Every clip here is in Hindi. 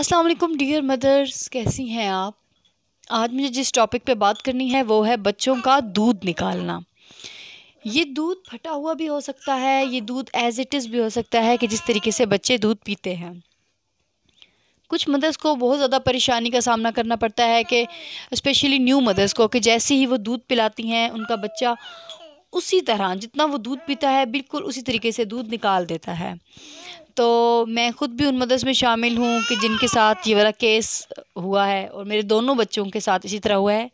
अस्सलाम वालेकुम डियर मदर्स कैसी हैं आप आज मुझे जिस टॉपिक पे बात करनी है वो है बच्चों का दूध निकालना ये दूध फटा हुआ भी हो सकता है ये दूध एज इट इज़ भी हो सकता है कि जिस तरीके से बच्चे दूध पीते हैं कुछ मदर्स को बहुत ज़्यादा परेशानी का सामना करना पड़ता है कि स्पेशली न्यू मदर्स को कि जैसे ही वो दूध पिलाती हैं उनका बच्चा उसी तरह जितना वो दूध पीता है बिल्कुल उसी तरीके से दूध निकाल देता है तो मैं ख़ुद भी उन मदरस में शामिल हूँ कि जिनके साथ ये वाला केस हुआ है और मेरे दोनों बच्चों के साथ इसी तरह हुआ है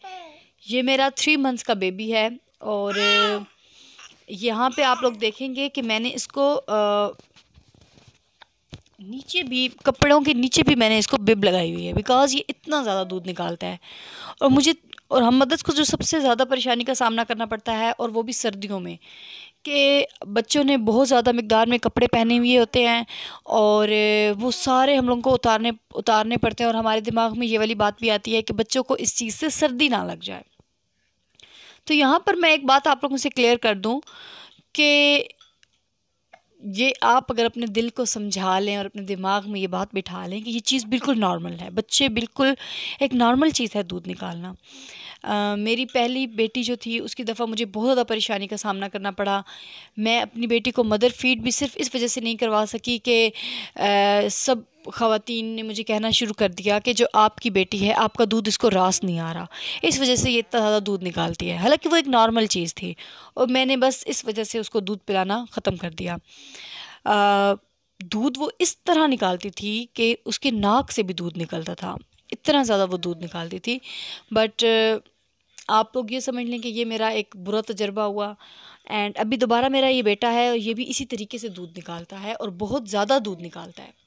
ये मेरा थ्री मंथ्स का बेबी है और यहाँ पे आप लोग देखेंगे कि मैंने इसको आ, नीचे भी कपड़ों के नीचे भी मैंने इसको बिब लगाई हुई है बिकॉज़ ये इतना ज़्यादा दूध निकालता है और मुझे और हम मदद को जो सबसे ज़्यादा परेशानी का सामना करना पड़ता है और वो भी सर्दियों में कि बच्चों ने बहुत ज़्यादा मकदार में कपड़े पहने हुए होते हैं और वो सारे हम लोगों को उतारने उतारने पड़ते हैं और हमारे दिमाग में ये वाली बात भी आती है कि बच्चों को इस चीज़ से सर्दी ना लग जाए तो यहाँ पर मैं एक बात आप लोगों से क्लियर कर दूँ कि ये आप अगर अपने दिल को समझा लें और अपने दिमाग में ये बात बिठा लें कि ये चीज़ बिल्कुल नॉर्मल है बच्चे बिल्कुल एक नॉर्मल चीज़ है दूध निकालना आ, मेरी पहली बेटी जो थी उसकी दफ़ा मुझे बहुत ज़्यादा परेशानी का सामना करना पड़ा मैं अपनी बेटी को मदर फीड भी सिर्फ इस वजह से नहीं करवा सकी कि सब खातन ने मुझे कहना शुरू कर दिया कि जो आपकी बेटी है आपका दूध इसको रास नहीं आ रहा इस वजह से ये इतना ज़्यादा दूध निकालती है हालांकि वो एक नॉर्मल चीज़ थी और मैंने बस इस वजह से उसको दूध पिलाना ख़त्म कर दिया दूध वो इस तरह निकालती थी कि उसके नाक से भी दूध निकलता था इतना ज़्यादा वो दूध निकालती थी बट आप लोग ये समझ लें कि ये मेरा एक बुरा तजर्बा हुआ एंड अभी दोबारा मेरा ये बेटा है और ये भी इसी तरीके से दूध निकालता है और बहुत ज़्यादा दूध निकालता है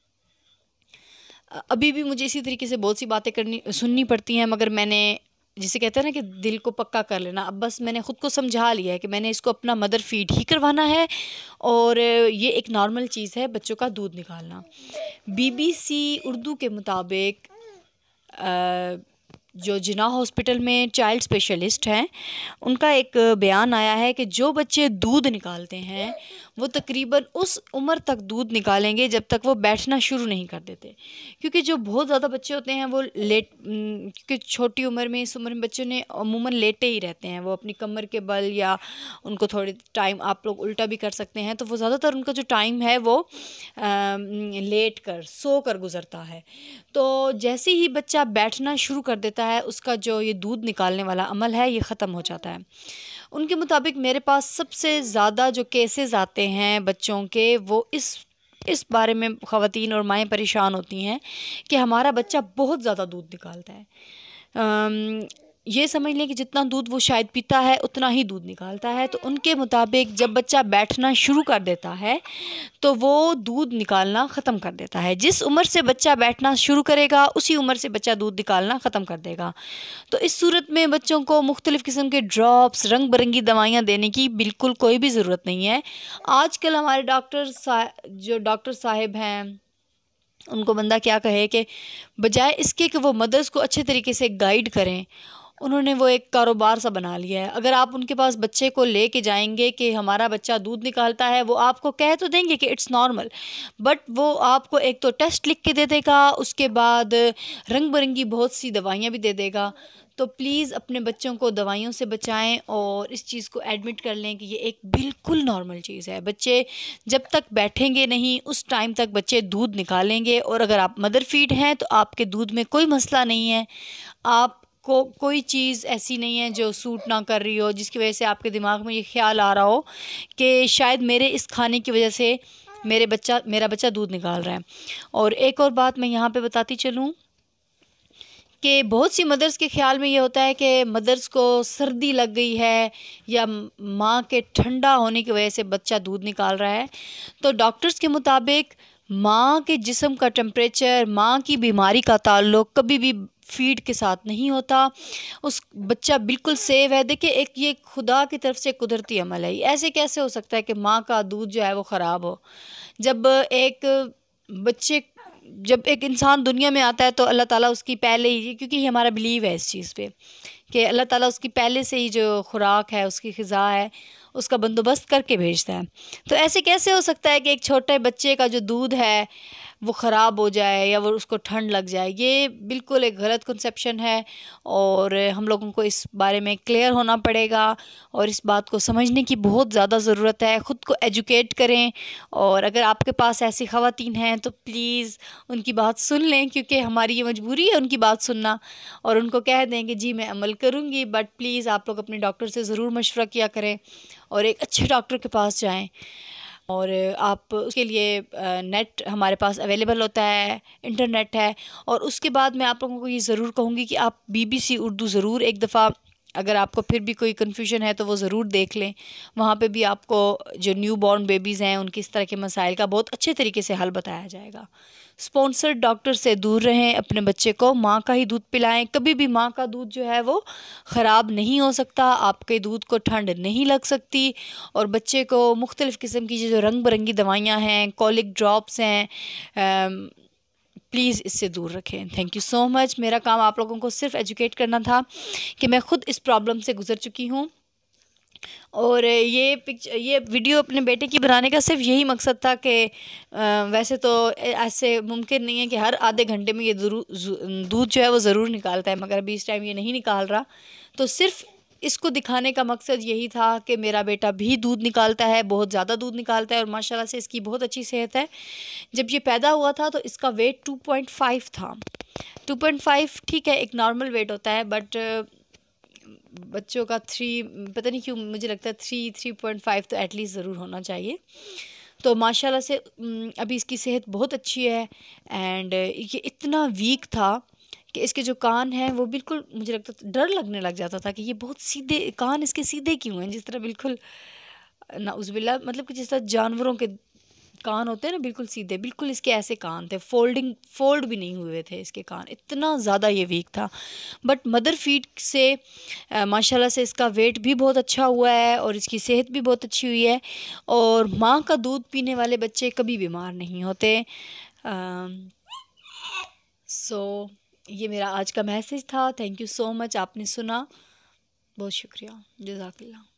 अभी भी मुझे इसी तरीके से बहुत सी बातें करनी सुननी पड़ती हैं मगर मैंने जिसे कहते हैं ना कि दिल को पक्का कर लेना अब बस मैंने ख़ुद को समझा लिया है कि मैंने इसको अपना मदर फीड ही करवाना है और ये एक नॉर्मल चीज़ है बच्चों का दूध निकालना बीबीसी उर्दू के मुताबिक uh, जो जिना हॉस्पिटल में चाइल्ड स्पेशलिस्ट हैं उनका एक बयान आया है कि जो बच्चे दूध निकालते हैं वो तकरीबन उस उम्र तक दूध निकालेंगे जब तक वो बैठना शुरू नहीं कर देते क्योंकि जो बहुत ज़्यादा बच्चे होते हैं वो लेट क्योंकि छोटी उम्र में इस उम्र में बच्चों ने अमूमन लेटे ही रहते हैं वो अपनी कमर के बल या उनको थोड़े टाइम आप लोग उल्टा भी कर सकते हैं तो वो ज़्यादातर उनका जो टाइम है वो आ, लेट कर सो कर गुज़रता है तो जैसे ही बच्चा बैठना शुरू कर देता होता है उसका जो ये दूध निकालने वाला अमल है ये ख़त्म हो जाता है उनके मुताबिक मेरे पास सबसे ज़्यादा जो केसेस आते हैं बच्चों के वो इस इस बारे में ख़वान और माएँ परेशान होती हैं कि हमारा बच्चा बहुत ज़्यादा दूध निकालता है ये समझ लें कि जितना दूध वो शायद पीता है उतना ही दूध निकालता है तो उनके मुताबिक जब बच्चा बैठना शुरू कर देता है तो वो दूध निकालना ख़त्म कर देता है जिस उम्र से बच्चा बैठना शुरू करेगा उसी उम्र से बच्चा दूध निकालना ख़त्म कर देगा तो इस सूरत में बच्चों को मुख्तलिफ़ किस्म के ड्रॉप्स रंग बिरंगी दवाइयाँ देने की बिल्कुल कोई भी ज़रूरत नहीं है कल हमारे डॉक्टर जो डॉक्टर साहब हैं उनको बंदा क्या कहे कि बजाय इसके कि वो मदर्स को अच्छे तरीके से गाइड करें उन्होंने वो एक कारोबार सा बना लिया है अगर आप उनके पास बच्चे को ले के जाएंगे कि हमारा बच्चा दूध निकालता है वो आपको कह तो देंगे कि इट्स नॉर्मल बट वो आपको एक तो टेस्ट लिख के दे देगा उसके बाद रंग बिरंगी बहुत सी दवाइयाँ भी दे देगा तो प्लीज़ अपने बच्चों को दवाइयों से बचाएं और इस चीज़ को एडमिट कर लें कि ये एक बिल्कुल नॉर्मल चीज़ है बच्चे जब तक बैठेंगे नहीं उस टाइम तक बच्चे दूध निकालेंगे और अगर आप मदर फीड हैं तो आपके दूध में कोई मसला नहीं है आप को कोई चीज़ ऐसी नहीं है जो सूट ना कर रही हो जिसकी वजह से आपके दिमाग में ये ख्याल आ रहा हो कि शायद मेरे इस खाने की वजह से मेरे बच्चा मेरा बच्चा दूध निकाल रहा है और एक और बात मैं यहाँ पे बताती चलूँ कि बहुत सी मदर्स के ख्याल में ये होता है कि मदर्स को सर्दी लग गई है या माँ के ठंडा होने की वजह से बच्चा दूध निकाल रहा है तो डॉक्टर्स के मुताबिक माँ के जिसम का टम्परेचर माँ की बीमारी का ताल्लुक कभी भी फीड के साथ नहीं होता उस बच्चा बिल्कुल सेव है देखिए एक ये खुदा की तरफ से कुदरती अमल है ऐसे कैसे हो सकता है कि माँ का दूध जो है वो ख़राब हो जब एक बच्चे जब एक इंसान दुनिया में आता है तो अल्लाह ताला उसकी पहले ही क्योंकि ये हमारा बिलीव है इस चीज़ पे कि अल्लाह ताला उसकी पहले से ही जो खुराक है उसकी ख़ज़ा है उसका बंदोबस्त करके भेजता है तो ऐसे कैसे हो सकता है कि एक छोटे बच्चे का जो दूध है वो ख़राब हो जाए या वो उसको ठंड लग जाए ये बिल्कुल एक गलत कंसेप्शन है और हम लोगों को इस बारे में क्लियर होना पड़ेगा और इस बात को समझने की बहुत ज़्यादा ज़रूरत है ख़ुद को एजुकेट करें और अगर आपके पास ऐसी ख़वान हैं तो प्लीज़ उनकी बात सुन लें क्योंकि हमारी ये मजबूरी है उनकी बात सुनना और उनको कह दें कि जी मैं अमल करूँगी बट प्लीज़ आप लोग अपने डॉक्टर से ज़रूर मशवरा किया करें और एक अच्छे डॉक्टर के पास जाएँ और आप उसके लिए नेट हमारे पास अवेलेबल होता है इंटरनेट है और उसके बाद मैं आप लोगों को ये ज़रूर कहूँगी कि आप बीबीसी उर्दू ज़रूर एक दफ़ा अगर आपको फिर भी कोई कन्फ्यूजन है तो वो ज़रूर देख लें वहाँ पे भी आपको जो न्यू बॉर्न बेबीज़ हैं उनके इस तरह के मसाइल का बहुत अच्छे तरीके से हल बताया जाएगा स्पॉन्सर्ड डॉक्टर से दूर रहें अपने बच्चे को माँ का ही दूध पिलाएं कभी भी माँ का दूध जो है वो ख़राब नहीं हो सकता आपके दूध को ठंड नहीं लग सकती और बच्चे को मुख्तलिफ़ किस्म की जो रंग बिरंगी दवाइयाँ हैं कॉलिक ड्रॉप्स हैं प्लीज़ इससे दूर रखें थैंक यू सो मच मेरा काम आप लोगों को सिर्फ एजुकेट करना था कि मैं ख़ुद इस प्रॉब्लम से गुज़र चुकी हूँ और ये पिक्चर ये वीडियो अपने बेटे की बनाने का सिर्फ यही मकसद था कि वैसे तो ऐसे मुमकिन नहीं है कि हर आधे घंटे में ये दूध जो है वो ज़रूर निकालता है मगर अभी इस टाइम ये नहीं निकाल रहा तो सिर्फ इसको दिखाने का मकसद यही था कि मेरा बेटा भी दूध निकालता है बहुत ज़्यादा दूध निकालता है और माशाल्लाह से इसकी बहुत अच्छी सेहत है जब ये पैदा हुआ था तो इसका वेट 2.5 था 2.5 ठीक है एक नॉर्मल वेट होता है बट बच्चों का थ्री पता नहीं क्यों मुझे लगता है थ्री थ्री पॉइंट फाइव तो एटलीस्ट ज़रूर होना चाहिए तो माशाल्लाह से अभी इसकी सेहत बहुत अच्छी है एंड ये इतना वीक था कि इसके जो कान हैं वो बिल्कुल मुझे लगता था डर लगने लग जाता था कि ये बहुत सीधे कान इसके सीधे क्यों हैं जिस तरह बिल्कुल ना बिल्ला मतलब कि जिस तरह जानवरों के कान होते हैं ना बिल्कुल सीधे बिल्कुल इसके ऐसे कान थे फोल्डिंग फोल्ड भी नहीं हुए थे इसके कान इतना ज़्यादा ये वीक था बट मदर फीड से माशाल्लाह से इसका वेट भी बहुत अच्छा हुआ है और इसकी सेहत भी बहुत अच्छी हुई है और माँ का दूध पीने वाले बच्चे कभी बीमार नहीं होते सो so, ये मेरा आज का मैसेज था थैंक यू सो मच आपने सुना बहुत शुक्रिया जजाकल्ला